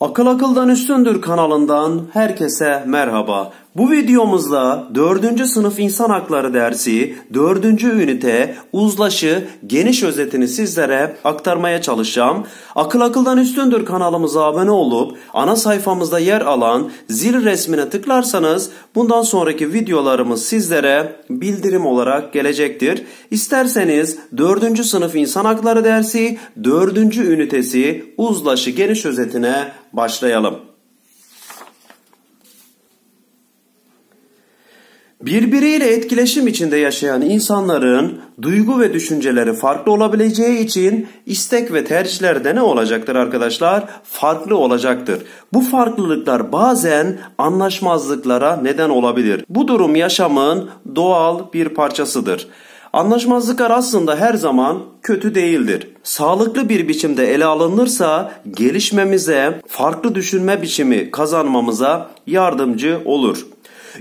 Akıl Akıldan Üstündür kanalından herkese merhaba. Bu videomuzda 4. sınıf insan hakları dersi 4. ünite uzlaşı geniş özetini sizlere aktarmaya çalışacağım. Akıl akıldan üstündür kanalımıza abone olup ana sayfamızda yer alan zil resmine tıklarsanız bundan sonraki videolarımız sizlere bildirim olarak gelecektir. İsterseniz 4. sınıf insan hakları dersi 4. ünitesi uzlaşı geniş özetine başlayalım. Birbiriyle etkileşim içinde yaşayan insanların duygu ve düşünceleri farklı olabileceği için istek ve tercihler de ne olacaktır arkadaşlar? Farklı olacaktır. Bu farklılıklar bazen anlaşmazlıklara neden olabilir. Bu durum yaşamın doğal bir parçasıdır. Anlaşmazlıklar aslında her zaman kötü değildir. Sağlıklı bir biçimde ele alınırsa gelişmemize, farklı düşünme biçimi kazanmamıza yardımcı olur.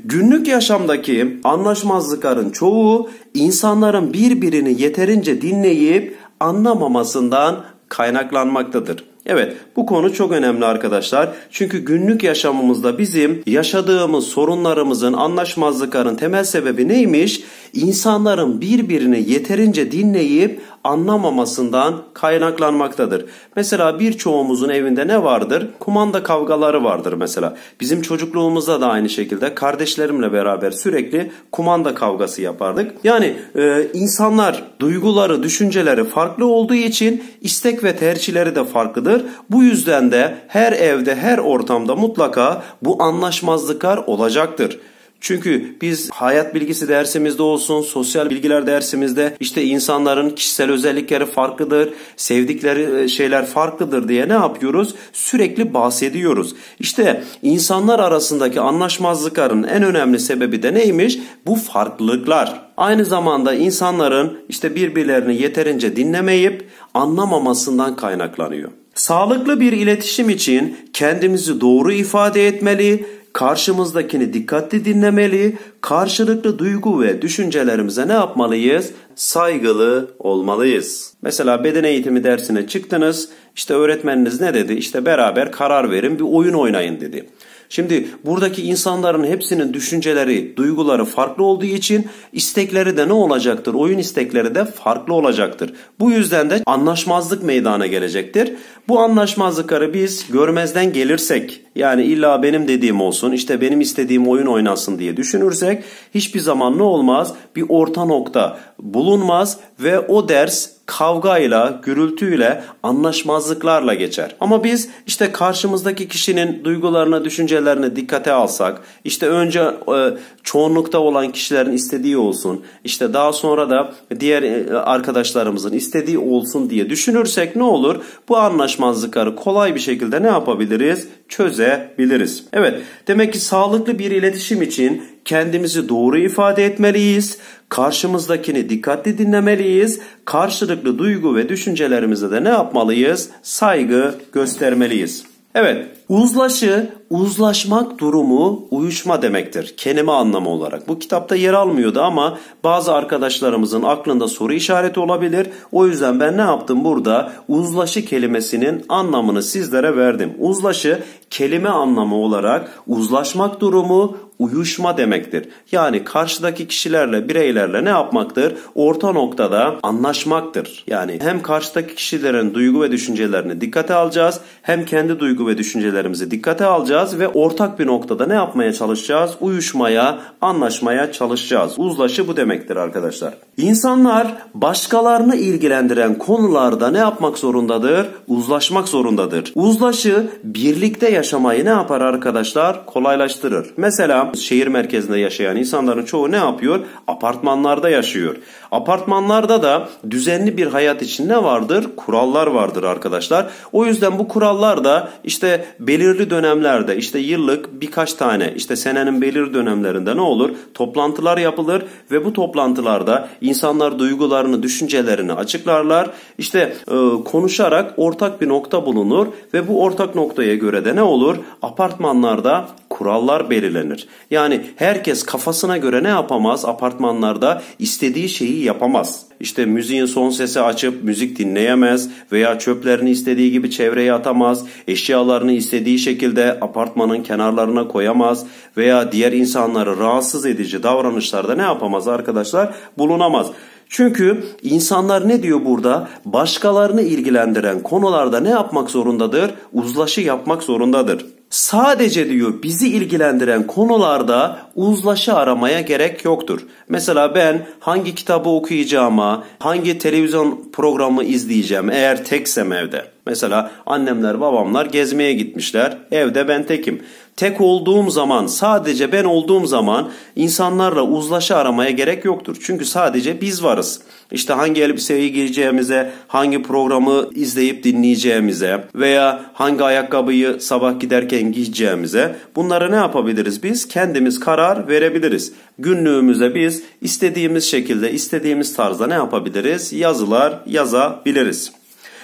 Günlük yaşamdaki anlaşmazlıkların çoğu insanların birbirini yeterince dinleyip anlamamasından kaynaklanmaktadır. Evet bu konu çok önemli arkadaşlar. Çünkü günlük yaşamımızda bizim yaşadığımız sorunlarımızın, anlaşmazlıkların temel sebebi neymiş? İnsanların birbirini yeterince dinleyip anlamamasından kaynaklanmaktadır. Mesela birçoğumuzun evinde ne vardır? Kumanda kavgaları vardır mesela. Bizim çocukluğumuzda da aynı şekilde kardeşlerimle beraber sürekli kumanda kavgası yapardık. Yani e, insanlar duyguları, düşünceleri farklı olduğu için istek ve tercihleri de farklıdır. Bu yüzden de her evde, her ortamda mutlaka bu anlaşmazlıklar olacaktır. Çünkü biz hayat bilgisi dersimizde olsun, sosyal bilgiler dersimizde işte insanların kişisel özellikleri farklıdır, sevdikleri e, şeyler farklıdır diye ne yapıyoruz? Sürekli bahsediyoruz. İşte insanlar arasındaki anlaşmazlıkların en önemli sebebi de neymiş? Bu farklılıklar. Aynı zamanda insanların işte birbirlerini yeterince dinlemeyip anlamamasından kaynaklanıyor. Sağlıklı bir iletişim için kendimizi doğru ifade etmeli, Karşımızdakini dikkatli dinlemeli, karşılıklı duygu ve düşüncelerimize ne yapmalıyız? Saygılı olmalıyız. Mesela beden eğitimi dersine çıktınız, işte öğretmeniniz ne dedi? İşte beraber karar verin, bir oyun oynayın dedi. Şimdi buradaki insanların hepsinin düşünceleri, duyguları farklı olduğu için istekleri de ne olacaktır? Oyun istekleri de farklı olacaktır. Bu yüzden de anlaşmazlık meydana gelecektir. Bu anlaşmazlıkları biz görmezden gelirsek yani illa benim dediğim olsun işte benim istediğim oyun oynansın diye düşünürsek hiçbir zaman ne olmaz? Bir orta nokta bulunmaz ve o ders kavgayla, gürültüyle, anlaşmazlıklarla geçer. Ama biz işte karşımızdaki kişinin duygularına, düşüncelerine dikkate alsak, işte önce e, çoğunlukta olan kişilerin istediği olsun, işte daha sonra da diğer e, arkadaşlarımızın istediği olsun diye düşünürsek ne olur? Bu anlaşmazlıkları kolay bir şekilde ne yapabiliriz? çözebiliriz. Evet demek ki sağlıklı bir iletişim için kendimizi doğru ifade etmeliyiz. Karşımızdakini dikkatli dinlemeliyiz. Karşılıklı duygu ve düşüncelerimize de ne yapmalıyız? Saygı göstermeliyiz. Evet Uzlaşı, uzlaşmak durumu uyuşma demektir kelime anlamı olarak. Bu kitapta yer almıyordu ama bazı arkadaşlarımızın aklında soru işareti olabilir. O yüzden ben ne yaptım burada? Uzlaşı kelimesinin anlamını sizlere verdim. Uzlaşı kelime anlamı olarak uzlaşmak durumu, uyuşma demektir. Yani karşıdaki kişilerle, bireylerle ne yapmaktır? Orta noktada anlaşmaktır. Yani hem karşıdaki kişilerin duygu ve düşüncelerini dikkate alacağız, hem kendi duygu ve düşüncelerini düşüncelerimizi dikkate alacağız ve ortak bir noktada ne yapmaya çalışacağız? Uyuşmaya, anlaşmaya çalışacağız. Uzlaşı bu demektir arkadaşlar. İnsanlar başkalarını ilgilendiren konularda ne yapmak zorundadır? Uzlaşmak zorundadır. Uzlaşı birlikte yaşamayı ne yapar arkadaşlar? Kolaylaştırır. Mesela şehir merkezinde yaşayan insanların çoğu ne yapıyor? Apartmanlarda yaşıyor. Apartmanlarda da düzenli bir hayat için ne vardır? Kurallar vardır arkadaşlar. O yüzden bu kurallar da işte belirli dönemlerde işte yıllık birkaç tane işte senenin belirli dönemlerinde ne olur? Toplantılar yapılır ve bu toplantılarda insanlar duygularını, düşüncelerini açıklarlar. İşte e, konuşarak ortak bir nokta bulunur ve bu ortak noktaya göre de ne olur? Apartmanlarda kurallar belirlenir. Yani herkes kafasına göre ne yapamaz apartmanlarda istediği şeyi yapamaz. İşte müziğin son sesi açıp müzik dinleyemez veya çöplerini istediği gibi çevreye atamaz, eşyalarını istediği şekilde apartmanın kenarlarına koyamaz veya diğer insanları rahatsız edici davranışlarda ne yapamaz arkadaşlar? Bulunamaz. Çünkü insanlar ne diyor burada? Başkalarını ilgilendiren konularda ne yapmak zorundadır? Uzlaşı yapmak zorundadır sadece diyor bizi ilgilendiren konularda uzlaşı aramaya gerek yoktur. Mesela ben hangi kitabı okuyacağıma, hangi televizyon programı izleyeceğim eğer teksem evde Mesela annemler babamlar gezmeye gitmişler. Evde ben tekim. Tek olduğum zaman sadece ben olduğum zaman insanlarla uzlaşı aramaya gerek yoktur. Çünkü sadece biz varız. İşte hangi elbiseyi giyeceğimize, hangi programı izleyip dinleyeceğimize veya hangi ayakkabıyı sabah giderken giyeceğimize bunları ne yapabiliriz biz? Kendimiz karar verebiliriz. Günlüğümüze biz istediğimiz şekilde, istediğimiz tarzda ne yapabiliriz? Yazılar yazabiliriz.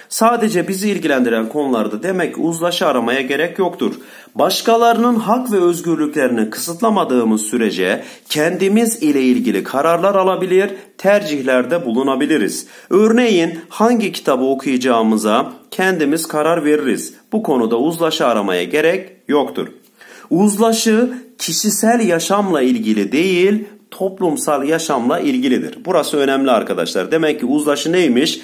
Sadece bizi ilgilendiren konularda demek ki uzlaşı aramaya gerek yoktur. Başkalarının hak ve özgürlüklerini kısıtlamadığımız sürece kendimiz ile ilgili kararlar alabilir, tercihlerde bulunabiliriz. Örneğin hangi kitabı okuyacağımıza kendimiz karar veririz. Bu konuda uzlaşı aramaya gerek yoktur. Uzlaşı kişisel yaşamla ilgili değil, toplumsal yaşamla ilgilidir. Burası önemli arkadaşlar. Demek ki uzlaşı neymiş?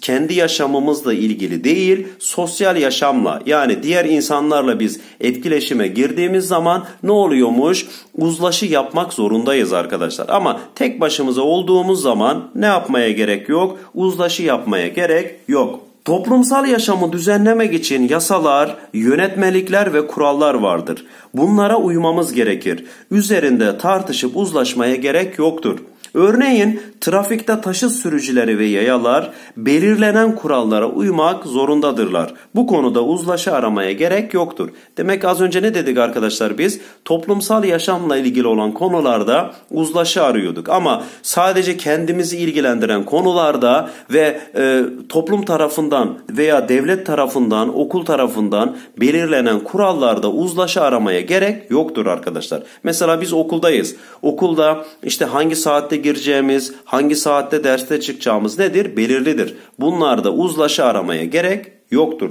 Kendi yaşamımızla ilgili değil, sosyal yaşamla yani diğer insanlarla biz etkileşime girdiğimiz zaman ne oluyormuş? Uzlaşı yapmak zorundayız arkadaşlar. Ama tek başımıza olduğumuz zaman ne yapmaya gerek yok? Uzlaşı yapmaya gerek yok. Toplumsal yaşamı düzenlemek için yasalar, yönetmelikler ve kurallar vardır. Bunlara uymamız gerekir. Üzerinde tartışıp uzlaşmaya gerek yoktur. Örneğin trafikte taşıt sürücüleri ve yayalar belirlenen kurallara uymak zorundadırlar. Bu konuda uzlaşı aramaya gerek yoktur. Demek az önce ne dedik arkadaşlar biz? Toplumsal yaşamla ilgili olan konularda uzlaşı arıyorduk. Ama sadece kendimizi ilgilendiren konularda ve e, toplum tarafından veya devlet tarafından, okul tarafından belirlenen kurallarda uzlaşı aramaya gerek yoktur arkadaşlar. Mesela biz okuldayız. Okulda işte hangi saatte gireceğimiz, hangi saatte derste çıkacağımız nedir? Belirlidir. Bunlarda uzlaşı aramaya gerek yoktur.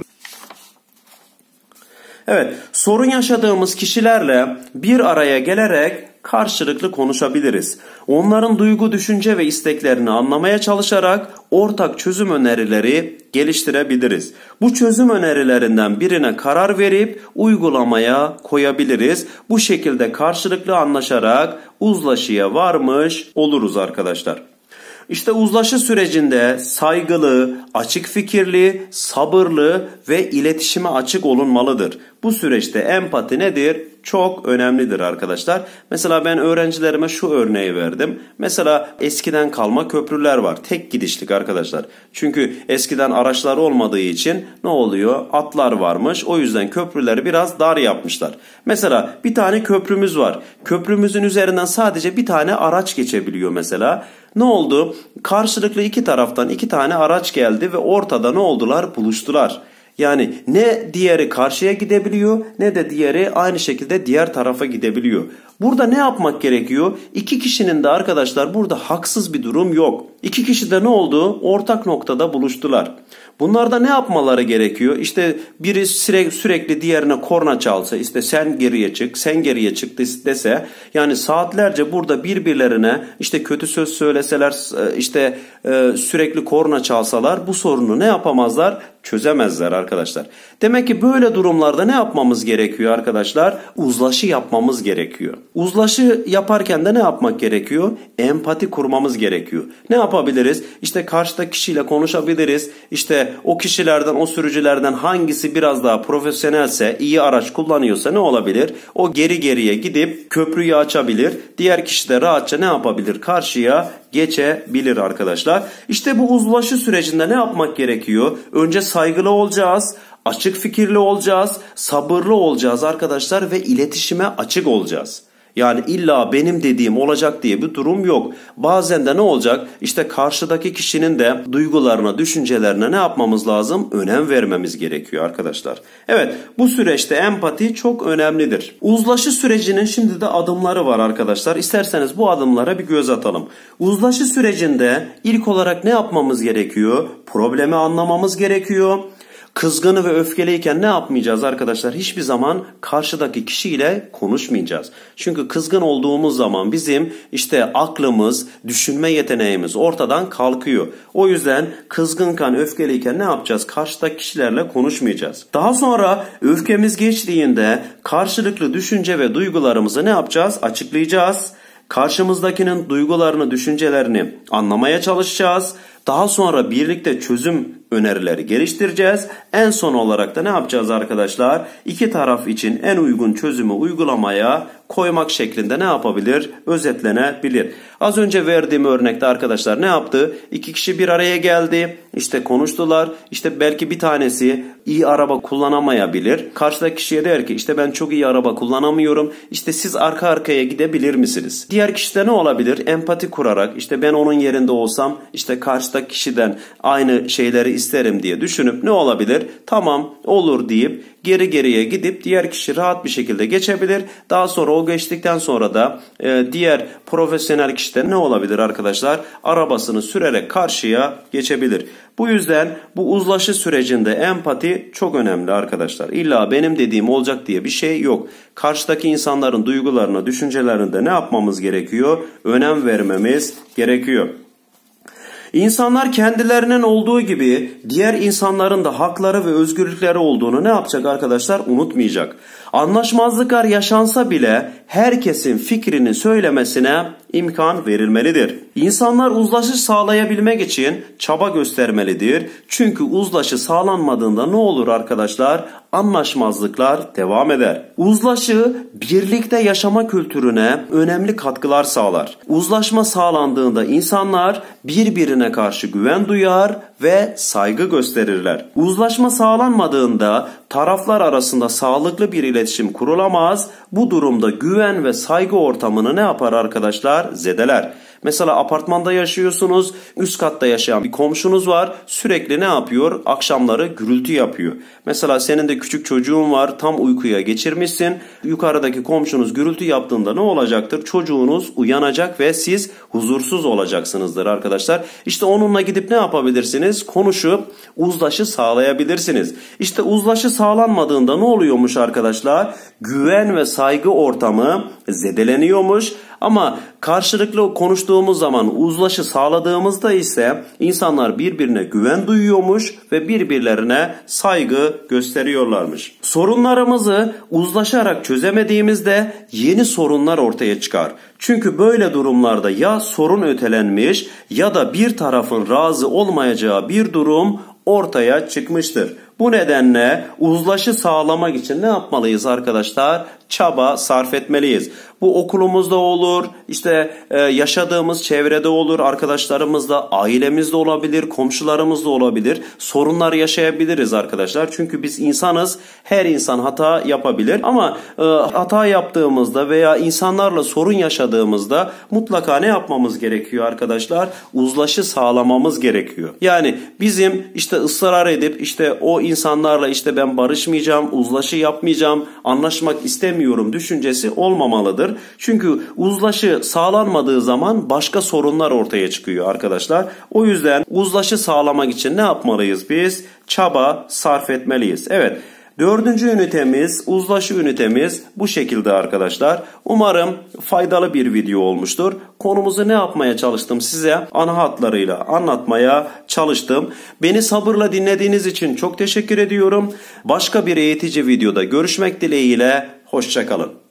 Evet, sorun yaşadığımız kişilerle bir araya gelerek karşılıklı konuşabiliriz. Onların duygu, düşünce ve isteklerini anlamaya çalışarak ortak çözüm önerileri geliştirebiliriz. Bu çözüm önerilerinden birine karar verip uygulamaya koyabiliriz. Bu şekilde karşılıklı anlaşarak uzlaşıya varmış oluruz arkadaşlar. İşte uzlaşı sürecinde saygılı, açık fikirli, sabırlı ve iletişime açık olunmalıdır. Bu süreçte empati nedir? Çok önemlidir arkadaşlar. Mesela ben öğrencilerime şu örneği verdim. Mesela eskiden kalma köprüler var. Tek gidişlik arkadaşlar. Çünkü eskiden araçlar olmadığı için ne oluyor? Atlar varmış. O yüzden köprüleri biraz dar yapmışlar. Mesela bir tane köprümüz var. Köprümüzün üzerinden sadece bir tane araç geçebiliyor mesela. Ne oldu? Karşılıklı iki taraftan iki tane araç geldi ve ortada ne oldular? Buluştular. Yani ne diğeri karşıya gidebiliyor ne de diğeri aynı şekilde diğer tarafa gidebiliyor. Burada ne yapmak gerekiyor? İki kişinin de arkadaşlar burada haksız bir durum yok. İki kişi de ne oldu? Ortak noktada buluştular. Bunlarda ne yapmaları gerekiyor? İşte biri sürekli, sürekli diğerine korna çalsa, işte sen geriye çık, sen geriye çık dese, yani saatlerce burada birbirlerine işte kötü söz söyleseler, e, işte e, sürekli korna çalsalar bu sorunu ne yapamazlar? Çözemezler arkadaşlar arkadaşlar. Demek ki böyle durumlarda ne yapmamız gerekiyor arkadaşlar? Uzlaşı yapmamız gerekiyor. Uzlaşı yaparken de ne yapmak gerekiyor? Empati kurmamız gerekiyor. Ne yapabiliriz? İşte karşıda kişiyle konuşabiliriz. İşte o kişilerden, o sürücülerden hangisi biraz daha profesyonelse, iyi araç kullanıyorsa ne olabilir? O geri geriye gidip köprüyü açabilir. Diğer kişi de rahatça ne yapabilir? Karşıya geçebilir arkadaşlar. İşte bu uzlaşı sürecinde ne yapmak gerekiyor? Önce saygılı olacağız, açık fikirli olacağız, sabırlı olacağız arkadaşlar ve iletişime açık olacağız. Yani illa benim dediğim olacak diye bir durum yok. Bazen de ne olacak? İşte karşıdaki kişinin de duygularına, düşüncelerine ne yapmamız lazım? Önem vermemiz gerekiyor arkadaşlar. Evet bu süreçte empati çok önemlidir. Uzlaşı sürecinin şimdi de adımları var arkadaşlar. İsterseniz bu adımlara bir göz atalım. Uzlaşı sürecinde ilk olarak ne yapmamız gerekiyor? Problemi anlamamız gerekiyor Kızgını ve öfkeliyken ne yapmayacağız arkadaşlar? Hiçbir zaman karşıdaki kişiyle konuşmayacağız. Çünkü kızgın olduğumuz zaman bizim işte aklımız, düşünme yeteneğimiz ortadan kalkıyor. O yüzden kızgınken, öfkeliyken ne yapacağız? Karşıdaki kişilerle konuşmayacağız. Daha sonra öfkemiz geçtiğinde karşılıklı düşünce ve duygularımızı ne yapacağız? Açıklayacağız. Karşımızdakinin duygularını, düşüncelerini anlamaya çalışacağız daha sonra birlikte çözüm önerileri geliştireceğiz. En son olarak da ne yapacağız arkadaşlar? İki taraf için en uygun çözümü uygulamaya koymak şeklinde ne yapabilir? Özetlenebilir. Az önce verdiğim örnekte arkadaşlar ne yaptı? İki kişi bir araya geldi. İşte konuştular. İşte belki bir tanesi iyi araba kullanamayabilir. Karşıdaki kişiye der ki işte ben çok iyi araba kullanamıyorum. İşte siz arka arkaya gidebilir misiniz? Diğer kişi ne olabilir? Empati kurarak işte ben onun yerinde olsam işte karşıdaki başka kişiden aynı şeyleri isterim diye düşünüp ne olabilir? Tamam olur deyip geri geriye gidip diğer kişi rahat bir şekilde geçebilir. Daha sonra o geçtikten sonra da e, diğer profesyonel kişiden ne olabilir arkadaşlar? Arabasını sürerek karşıya geçebilir. Bu yüzden bu uzlaşı sürecinde empati çok önemli arkadaşlar. İlla benim dediğim olacak diye bir şey yok. Karşıdaki insanların duygularına, düşüncelerine de ne yapmamız gerekiyor? Önem vermemiz gerekiyor. İnsanlar kendilerinin olduğu gibi diğer insanların da hakları ve özgürlükleri olduğunu ne yapacak arkadaşlar? Unutmayacak. Anlaşmazlıklar yaşansa bile herkesin fikrini söylemesine imkan verilmelidir. İnsanlar uzlaşı sağlayabilmek için çaba göstermelidir. Çünkü uzlaşı sağlanmadığında ne olur arkadaşlar? anlaşmazlıklar devam eder. Uzlaşı birlikte yaşama kültürüne önemli katkılar sağlar. Uzlaşma sağlandığında insanlar birbirine karşı güven duyar ve saygı gösterirler. Uzlaşma sağlanmadığında taraflar arasında sağlıklı bir iletişim kurulamaz. Bu durumda güven ve saygı ortamını ne yapar arkadaşlar? Zedeler. Mesela apartmanda yaşıyorsunuz, üst katta yaşayan bir komşunuz var. Sürekli ne yapıyor? Akşamları gürültü yapıyor. Mesela senin de küçük çocuğun var, tam uykuya geçirmişsin. Yukarıdaki komşunuz gürültü yaptığında ne olacaktır? Çocuğunuz uyanacak ve siz huzursuz olacaksınızdır arkadaşlar. İşte onunla gidip ne yapabilirsiniz? Konuşup uzlaşı sağlayabilirsiniz. İşte uzlaşı sağlanmadığında ne oluyormuş arkadaşlar? Güven ve saygı ortamı zedeleniyormuş. Ama karşılıklı konuştuğumuz zaman uzlaşı sağladığımızda ise insanlar birbirine güven duyuyormuş ve birbirlerine saygı gösteriyorlarmış. Sorunlarımızı uzlaşarak çözemediğimizde yeni sorunlar ortaya çıkar. Çünkü böyle durumlarda ya sorun ötelenmiş ya da bir tarafın razı olmayacağı bir durum ortaya çıkmıştır. Bu nedenle uzlaşı sağlamak için ne yapmalıyız arkadaşlar? Çaba sarf etmeliyiz. Bu okulumuzda olur, işte e, yaşadığımız çevrede olur, arkadaşlarımızda, ailemizde olabilir, komşularımızda olabilir. Sorunlar yaşayabiliriz arkadaşlar. Çünkü biz insanız. Her insan hata yapabilir ama e, hata yaptığımızda veya insanlarla sorun yaşadığımızda mutlaka ne yapmamız gerekiyor arkadaşlar? Uzlaşı sağlamamız gerekiyor. Yani bizim işte ısrar edip işte o insanlarla işte ben barışmayacağım, uzlaşı yapmayacağım, anlaşmak istemiyorum düşüncesi olmamalıdır sağlanır. Çünkü uzlaşı sağlanmadığı zaman başka sorunlar ortaya çıkıyor arkadaşlar. O yüzden uzlaşı sağlamak için ne yapmalıyız biz? Çaba sarf etmeliyiz. Evet. Dördüncü ünitemiz, uzlaşı ünitemiz bu şekilde arkadaşlar. Umarım faydalı bir video olmuştur. Konumuzu ne yapmaya çalıştım size ana hatlarıyla anlatmaya çalıştım. Beni sabırla dinlediğiniz için çok teşekkür ediyorum. Başka bir eğitici videoda görüşmek dileğiyle, hoşçakalın.